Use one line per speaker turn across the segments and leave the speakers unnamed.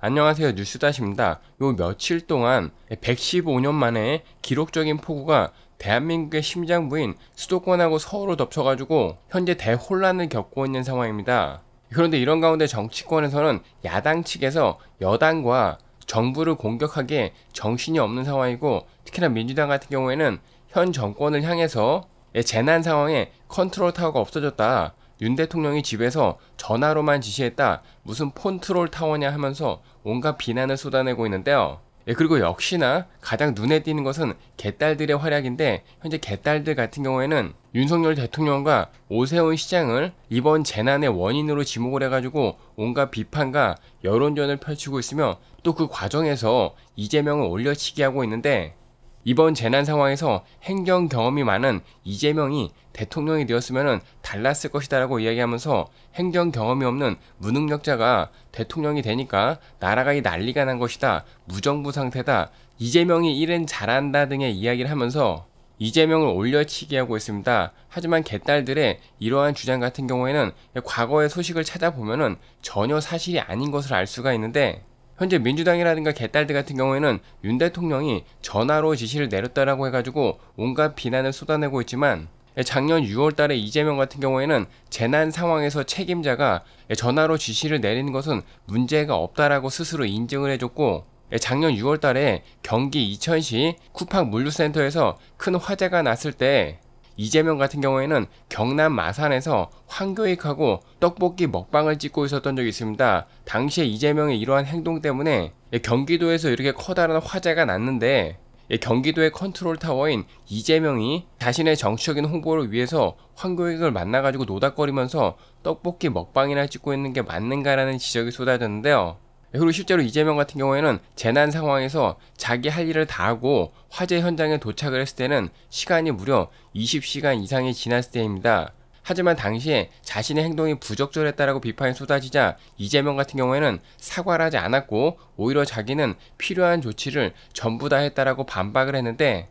안녕하세요 뉴스다십니다요 며칠 동안 115년 만에 기록적인 폭우가 대한민국의 심장부인 수도권하고 서울로 덮쳐가지고 현재 대혼란을 겪고 있는 상황입니다. 그런데 이런 가운데 정치권에서는 야당 측에서 여당과 정부를 공격하기에 정신이 없는 상황이고 특히나 민주당 같은 경우에는 현 정권을 향해서 재난 상황에 컨트롤 타워가 없어졌다 윤 대통령이 집에서 전화로만 지시했다 무슨 폰트롤 타워냐 하면서 온갖 비난을 쏟아내고 있는데요. 예, 그리고 역시나 가장 눈에 띄는 것은 개딸들의 활약인데 현재 개딸들 같은 경우에는 윤석열 대통령과 오세훈 시장을 이번 재난의 원인으로 지목을 해가지고 온갖 비판과 여론전을 펼치고 있으며 또 그 과정에서 이재명을 올려치기하고 있는데 이번 재난 상황에서 행정 경험이 많은 이재명이 대통령이 되었으면 달랐을 것이다라고 이야기하면서 행정 경험이 없는 무능력자가 대통령이 되니까 나라가 이 난리가 난 것이다. 무정부 상태다. 이재명이 일은 잘한다 등의 이야기를 하면서 이재명을 올려치기 하고 있습니다. 하지만 개딸들의 이러한 주장 같은 경우에는 과거의 소식을 찾아보면은 전혀 사실이 아닌 것을 알 수가 있는데 현재 민주당이라든가 개딸들 같은 경우에는 윤 대통령이 전화로 지시를 내렸다라고 해가지고 온갖 비난을 쏟아내고 있지만 예, 작년 6월 달에 이재명 같은 경우에는 재난 상황에서 책임자가 예, 전화로 지시를 내리는 것은 문제가 없다라고 스스로 인증을 해줬고 예, 작년 6월 달에 경기 이천시 쿠팡 물류센터에서 큰 화재가 났을 때 이재명 같은 경우에는 경남 마산에서 황교익하고 떡볶이 먹방을 찍고 있었던 적이 있습니다. 당시에 이재명의 이러한 행동 때문에 예, 경기도에서 이렇게 커다란 화제가 났는데 예, 경기도의 컨트롤 타워인 이재명이 자신의 정치적인 홍보를 위해서 황교익을 만나가지고 노닥거리면서 떡볶이 먹방이나 찍고 있는 게 맞는가라는 지적이 쏟아졌는데요. 그리고 실제로 이재명 같은 경우에는 재난 상황에서 자기 할 일을 다 하고 화재 현장에 도착을 했을 때는 시간이 무려 20시간 이상이 지났을 때입니다. 하지만 당시에 자신의 행동이 부적절했다라고 비판이 쏟아지자 이재명 같은 경우에는 사과를 하지 않았고 오히려 자기는 필요한 조치를 전부 다 했다라고 반박을 했는데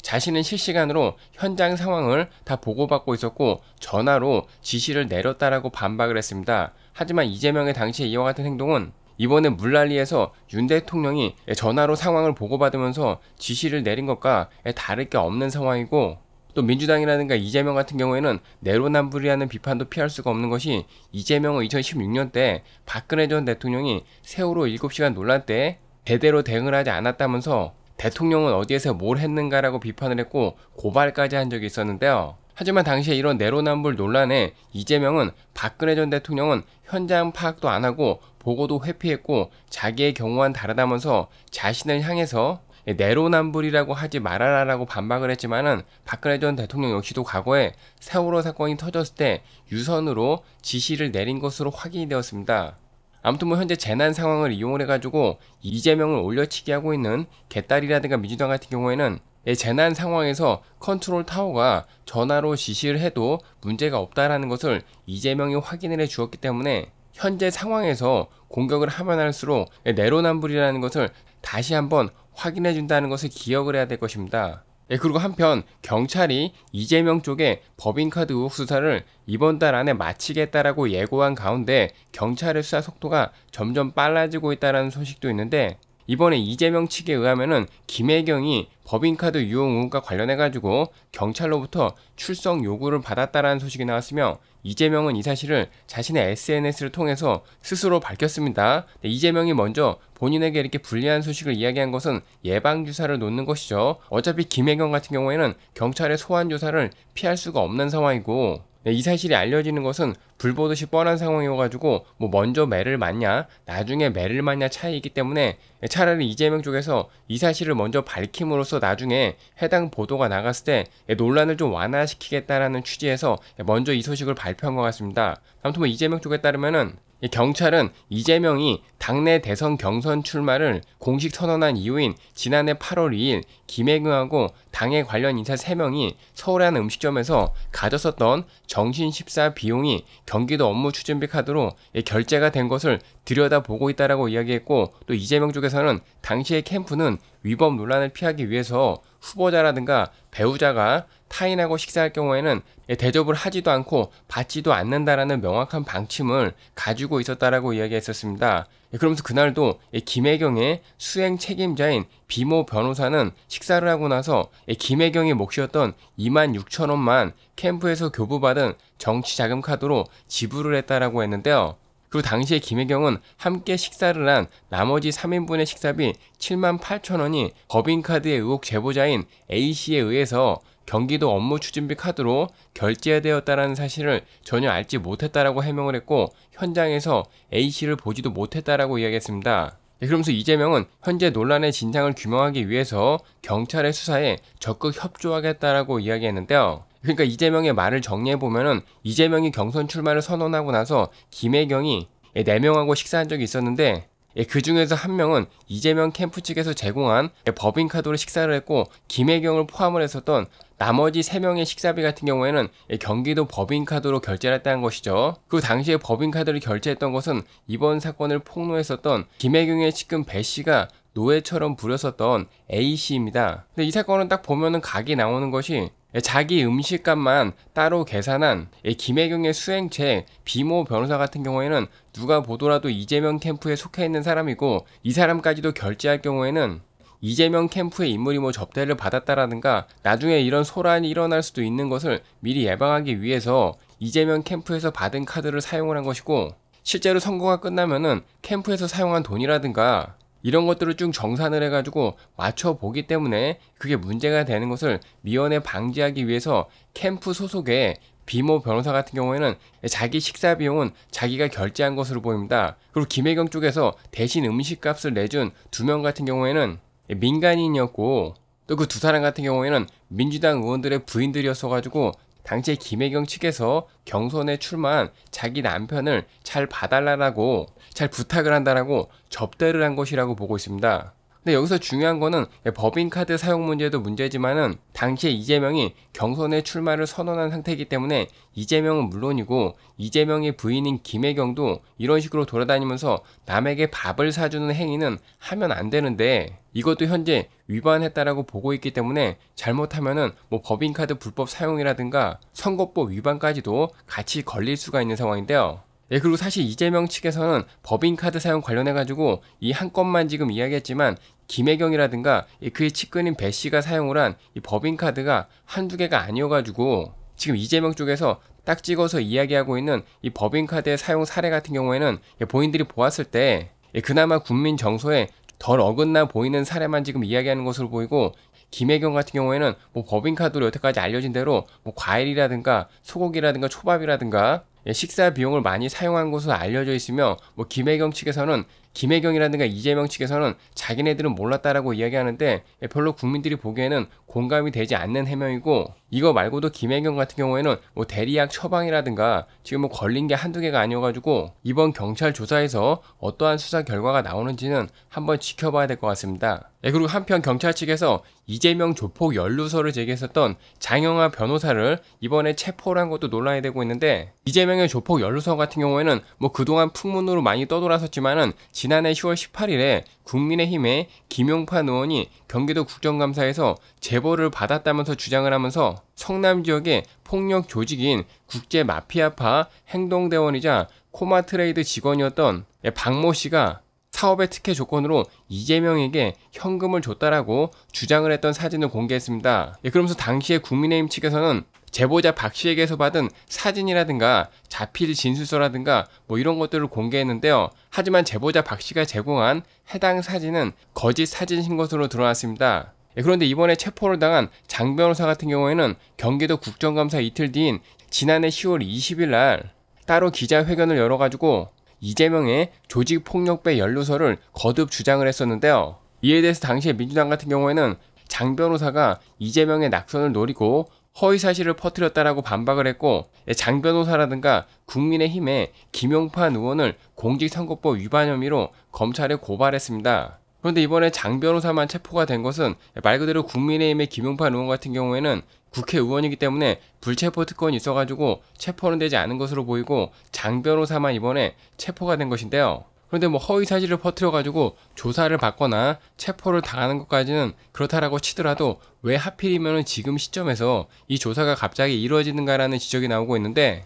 자신은 실시간으로 현장 상황을 다 보고받고 있었고 전화로 지시를 내렸다라고 반박을 했습니다. 하지만 이재명의 당시에 이와 같은 행동은 이번에 물난리에서 윤 대통령이 전화로 상황을 보고받으면서 지시를 내린 것과 다를 게 없는 상황이고 또 민주당이라든가 이재명 같은 경우에는 내로남불이라는 비판도 피할 수가 없는 것이 이재명은 2016년 때 박근혜 전 대통령이 세월호 7시간 논란 때대대로 대응을 하지 않았다면서 대통령은 어디에서 뭘 했는가라고 비판을 했고 고발까지 한 적이 있었는데요. 하지만 당시에 이런 내로남불 논란에 이재명은 박근혜 전 대통령은 현장 파악도 안 하고 보고도 회피했고 자기의 경우와는 다르다면서 자신을 향해서 내로남불이라고 하지 말아라라고 반박을 했지만은 박근혜 전 대통령 역시도 과거에 세월호 사건이 터졌을 때 유선으로 지시를 내린 것으로 확인이 되었습니다. 아무튼 뭐 현재 재난 상황을 이용을 해가지고 이재명을 올려치기 하고 있는 개딸이라든가 민주당 같은 경우에는 예, 재난 상황에서 컨트롤 타워가 전화로 지시를 해도 문제가 없다라는 것을 이재명이 확인을 해 주었기 때문에 현재 상황에서 공격을 하면 할수록 예, 내로남불이라는 것을 다시 한번 확인해 준다는 것을 기억을 해야 될 것입니다. 예, 그리고 한편 경찰이 이재명 쪽에 법인카드 의혹 수사를 이번 달 안에 마치겠다라고 예고한 가운데 경찰의 수사 속도가 점점 빨라지고 있다는 소식도 있는데 이번에 이재명 측에 의하면은 김혜경이 법인카드 유용 의혹과 관련해 가지고 경찰로부터 출석 요구를 받았다라는 소식이 나왔으며 이재명은 이 사실을 자신의 SNS를 통해서 스스로 밝혔습니다. 이재명이 먼저 본인에게 이렇게 불리한 소식을 이야기한 것은 예방 주사를 놓는 것이죠. 어차피 김혜경 같은 경우에는 경찰의 소환 조사를 피할 수가 없는 상황이고 네, 이 사실이 알려지는 것은 불보듯이 뻔한 상황이어가지고 뭐 먼저 매를 맞냐 나중에 매를 맞냐 차이이기 때문에 차라리 이재명 쪽에서 이 사실을 먼저 밝힘으로써 나중에 해당 보도가 나갔을 때 논란을 좀 완화시키겠다라는 취지에서 먼저 이 소식을 발표한 것 같습니다. 아무튼 뭐 이재명 쪽에 따르면은 경찰은 이재명이 당내 대선 경선 출마를 공식 선언한 이후인 지난해 8월 2일 김혜경하고 당에 관련 인사 3명이 서울의 한 음식점에서 가졌었던 정신 식사 비용이 경기도 업무 추진비 카드로 결제가 된 것을 들여다보고 있다라고 이야기했고 또 이재명 쪽에서는 당시의 캠프는 위법 논란을 피하기 위해서 후보자라든가 배우자가 타인하고 식사할 경우에는 대접을 하지도 않고 받지도 않는다라는 명확한 방침을 가지고 있었다라고 이야기했었습니다. 예, 그러면서 그날도 김혜경의 수행 책임자인 비모 변호사는 식사를 하고 나서 김혜경의 몫이었던 2만 6천 원만 캠프에서 교부받은 정치자금 카드로 지불을 했다라고 했는데요. 그 당시에 김혜경은 함께 식사를 한 나머지 3인분의 식사비 7만 8천 원이 법인카드의 의혹 제보자인 A씨에 의해서 경기도 업무 추진비 카드로 결제되었다라는 사실을 전혀 알지 못했다라고 해명을 했고 현장에서 A씨를 보지도 못했다라고 이야기했습니다. 네, 그러면서 이재명은 현재 논란의 진상을 규명하기 위해서 경찰의 수사에 적극 협조하겠다라고 이야기했는데요. 그러니까 이재명의 말을 정리해 보면은 이재명이 경선 출마를 선언하고 나서 김혜경이 예, 네 명하고 식사한 적이 있었는데 예, 그 중에서 한 명은 이재명 캠프 측에서 제공한 예, 법인카드로 식사를 했고 김혜경을 포함을 했었던 나머지 3명의 식사비 같은 경우에는 경기도 법인카드로 결제를 했다는 것이죠. 그 당시에 법인카드를 결제했던 것은 이번 사건을 폭로했었던 김혜경의 측근 배 씨가 노예처럼 부렸었던 A씨입니다. 근데 이 사건은 딱 보면은 각이 나오는 것이 예, 자기 음식값만 따로 계산한 예, 김혜경의 수행체 비모 변호사 같은 경우에는 누가 보더라도 이재명 캠프에 속해 있는 사람이고 이 사람까지도 결제할 경우에는 이재명 캠프의 인물이 뭐 접대를 받았다라든가 나중에 이런 소란이 일어날 수도 있는 것을 미리 예방하기 위해서 이재명 캠프에서 받은 카드를 사용을 한 것이고 실제로 선거가 끝나면은 캠프에서 사용한 돈이라든가 이런 것들을 쭉 정산을 해가지고 맞춰보기 때문에 그게 문제가 되는 것을 미연에 방지하기 위해서 캠프 소속의 비모 변호사 같은 경우에는 자기 식사 비용은 자기가 결제한 것으로 보입니다. 그리고 김혜경 쪽에서 대신 음식값을 내준 두 명 같은 경우에는 민간인이었고 또 그 두 사람 같은 경우에는 민주당 의원들의 부인들이었어가지고 당시 김혜경 측에서 경선에 출마한 자기 남편을 잘 봐달라고 잘 부탁을 한다라고 접대를 한 것이라고 보고 있습니다. 근데 여기서 중요한 거는 예, 법인카드 사용 문제도 문제지만은 당시에 이재명이 경선에 출마를 선언한 상태이기 때문에 이재명은 물론이고 이재명의 부인인 김혜경도 이런 식으로 돌아다니면서 남에게 밥을 사주는 행위는 하면 안 되는데 이것도 현재 위반했다라고 보고 있기 때문에 잘못하면은 뭐 법인카드 불법 사용이라든가 선거법 위반까지도 같이 걸릴 수가 있는 상황인데요. 예, 그리고 사실 이재명 측에서는 법인카드 사용 관련해가지고 이 한 건만 지금 이야기했지만 김혜경이라든가 그의 측근인 배 씨가 사용을 한 이 법인카드가 한두 개가 아니어가지고 지금 이재명 쪽에서 딱 찍어서 이야기하고 있는 이 법인카드의 사용 사례 같은 경우에는 예, 본인들이 보았을 때 예, 그나마 국민 정서에 덜 어긋나 보이는 사례만 지금 이야기하는 것으로 보이고 김혜경 같은 경우에는 뭐 법인카드로 여태까지 알려진 대로 뭐 과일이라든가 소고기라든가 초밥이라든가 예, 식사 비용을 많이 사용한 것으로 알려져 있으며 뭐 김혜경 측에서는 김혜경이라든가 이재명 측에서는 자기네들은 몰랐다라고 이야기하는데 예, 별로 국민들이 보기에는 공감이 되지 않는 해명이고 이거 말고도 김혜경 같은 경우에는 뭐 대리약 처방이라든가 지금 뭐 걸린 게 한두 개가 아니어가지고 이번 경찰 조사에서 어떠한 수사 결과가 나오는지는 한번 지켜봐야 될 것 같습니다. 네, 그리고 한편 경찰 측에서 이재명 조폭 연루서를 제기했었던 장영아 변호사를 이번에 체포를 한 것도 논란이 되고 있는데 이재명 대통령의 조폭 연루설 같은 경우에는 뭐 그동안 풍문으로 많이 떠돌았었지만은 지난해 10월 18일에 국민의힘의 김용판 의원이 경기도 국정감사에서 제보를 받았다면서 주장을 하면서 성남 지역의 폭력 조직인 국제 마피아파 행동대원이자 코마트레이드 직원이었던 예, 박모 씨가 사업의 특혜 조건으로 이재명에게 현금을 줬다라고 주장을 했던 사진을 공개했습니다. 예, 그러면서 당시에 국민의힘 측에서는 제보자 박 씨에게서 받은 사진이라든가 자필 진술서라든가 뭐 이런 것들을 공개했는데요. 하지만 제보자 박 씨가 제공한 해당 사진은 거짓 사진인 것으로 드러났습니다. 예, 그런데 이번에 체포를 당한 장 변호사 같은 경우에는 경기도 국정감사 이틀 뒤인 지난해 10월 20일 날 따로 기자회견을 열어가지고 이재명의 조직폭력배 연루설을 거듭 주장을 했었는데요. 이에 대해서 당시에 민주당 같은 경우에는 장 변호사가 이재명의 낙선을 노리고 허위 사실을 퍼뜨렸다라고 반박을 했고 예, 장 변호사라든가 국민의힘의 김용판 의원을 공직선거법 위반 혐의로 검찰에 고발했습니다. 그런데 이번에 장 변호사만 체포가 된 것은 말 그대로 국민의힘의 김용판 의원 같은 경우에는 국회의원이기 때문에 불체포 특권이 있어가지고 체포는 되지 않은 것으로 보이고 장 변호사만 이번에 체포가 된 것인데요. 그런데 뭐 허위 사실을 퍼뜨려가지고 조사를 받거나 체포를 당하는 것까지는 그렇다라고 치더라도 왜 하필이면 지금 시점에서 이 조사가 갑자기 이루어지는가라는 지적이 나오고 있는데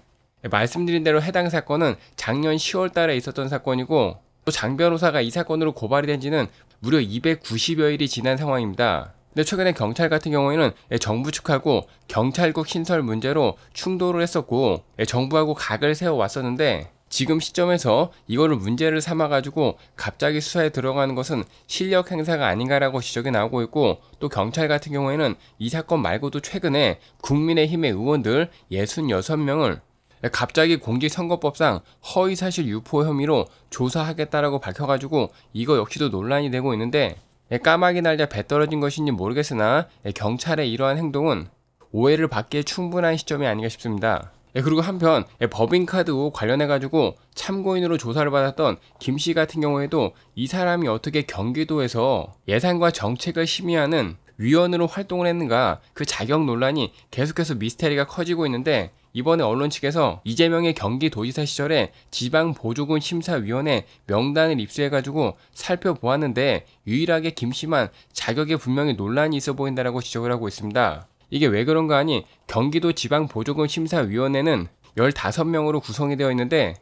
말씀드린 대로 해당 사건은 작년 10월 달에 있었던 사건이고 또 장 변호사가 이 사건으로 고발이 된 지는 무려 290여일이 지난 상황입니다. 근데 최근에 경찰 같은 경우에는 예, 정부 측하고 경찰국 신설 문제로 충돌을 했었고 예, 정부하고 각을 세워왔었는데 지금 시점에서 이거를 문제를 삼아가지고 갑자기 수사에 들어가는 것은 실력 행사가 아닌가라고 지적이 나오고 있고 또 경찰 같은 경우에는 이 사건 말고도 최근에 국민의힘의 의원들 66명을 예, 갑자기 공직선거법상 허위사실 유포 혐의로 조사하겠다라고 밝혀가지고 이거 역시도 논란이 되고 있는데 예, 까마귀 날자 배 떨어진 것인지 모르겠으나 예, 경찰의 이러한 행동은 오해를 받기에 충분한 시점이 아닌가 싶습니다. 예, 그리고 한편 법인카드 관련해가지고 참고인으로 조사를 받았던 김 씨 같은 경우에도 이 사람이 어떻게 경기도에서 예산과 정책을 심의하는 위원으로 활동을 했는가 그 자격 논란이 계속해서 미스테리가 커지고 있는데 이번에 언론 측에서 이재명의 경기도지사 시절에 지방보조금 심사위원회 명단을 입수해가지고 살펴보았는데 유일하게 김씨만 자격에 분명히 논란이 있어 보인다라고 지적을 하고 있습니다. 이게 왜 그런가 하니 경기도 지방보조금 심사위원회는 15명으로 구성이 되어 있는데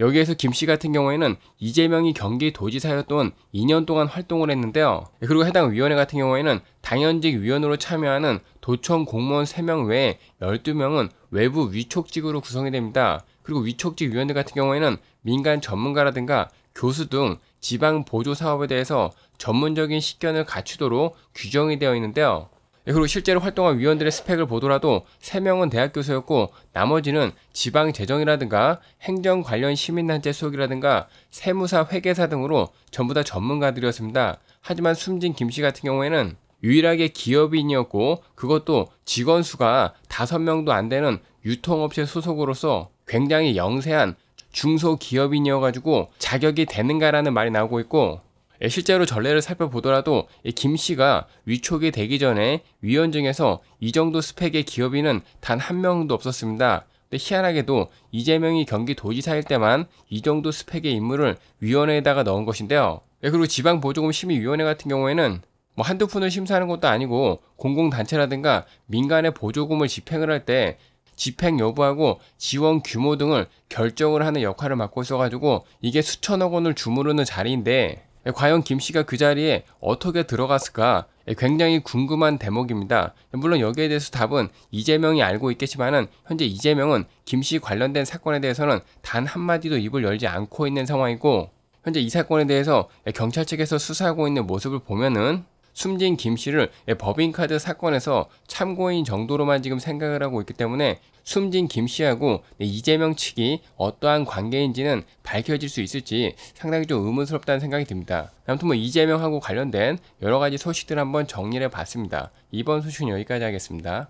여기에서 김씨 같은 경우에는 이재명이 경기도지사였던 2년 동안 활동을 했는데요. 예, 그리고 해당 위원회 같은 경우에는 당연직 위원으로 참여하는 도청 공무원 3명 외에 12명은 외부 위촉직으로 구성이 됩니다. 그리고 위촉직 위원들 같은 경우에는 민간 전문가라든가 교수 등 지방 보조 사업에 대해서 전문적인 식견을 갖추도록 규정이 되어 있는데요. 예, 그리고 실제로 활동한 위원들의 스펙을 보더라도 3명은 대학 교수였고 나머지는 지방 재정이라든가 행정 관련 시민단체 소속이라든가 세무사 회계사 등으로 전부 다 전문가들이었습니다. 하지만 숨진 김씨 같은 경우에는 유일하게 기업인이었고 그것도 직원 수가 5명도 안 되는 유통업체 소속으로서 굉장히 영세한 중소기업인이어가지고 자격이 되는가라는 말이 나오고 있고 예, 실제로 전례를 살펴보더라도 김 씨가 위촉이 되기 전에 위원 중에서 이 정도 스펙의 기업인은 단 한 명도 없었습니다. 근데 희한하게도 이재명이 경기도지사일 때만 이 정도 스펙의 인물을 위원회에다가 넣은 것인데요. 예, 그리고 지방보조금 심의위원회 같은 경우에는 뭐 한두 푼을 심사하는 것도 아니고 공공단체라든가 민간의 보조금을 집행을 할 때 집행 여부하고 지원 규모 등을 결정을 하는 역할을 맡고 있어가지고 이게 수천억 원을 주무르는 자리인데 예, 과연 김 씨가 그 자리에 어떻게 들어갔을까? 예, 굉장히 궁금한 대목입니다. 예, 물론 여기에 대해서 답은 이재명이 알고 있겠지만은 현재 이재명은 김씨 관련된 사건에 대해서는 단 한마디도 입을 열지 않고 있는 상황이고 현재 이 사건에 대해서 경찰 측에서 수사하고 있는 모습을 보면은 숨진 김 씨를 예, 법인카드 사건에서 참고인 정도로만 지금 생각을 하고 있기 때문에 숨진 김 씨하고 네, 이재명 측이 어떠한 관계인지는 밝혀질 수 있을지 상당히 좀 의문스럽다는 생각이 듭니다. 아무튼 뭐 이재명하고 관련된 여러 가지 소식들 한번 정리를 해 봤습니다. 이번 소식은 여기까지 하겠습니다.